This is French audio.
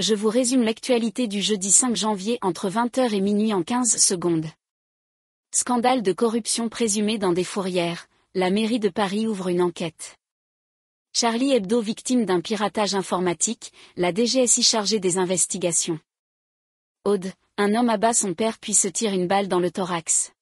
je vous résume l'actualité du jeudi 5 janvier entre 20h et minuit en 15 secondes. Scandale de corruption présumée dans des fourrières, la mairie de Paris ouvre une enquête. Charlie Hebdo victime d'un piratage informatique, la DGSI chargée des investigations. Aude, un homme abat son père puis se tire une balle dans le thorax.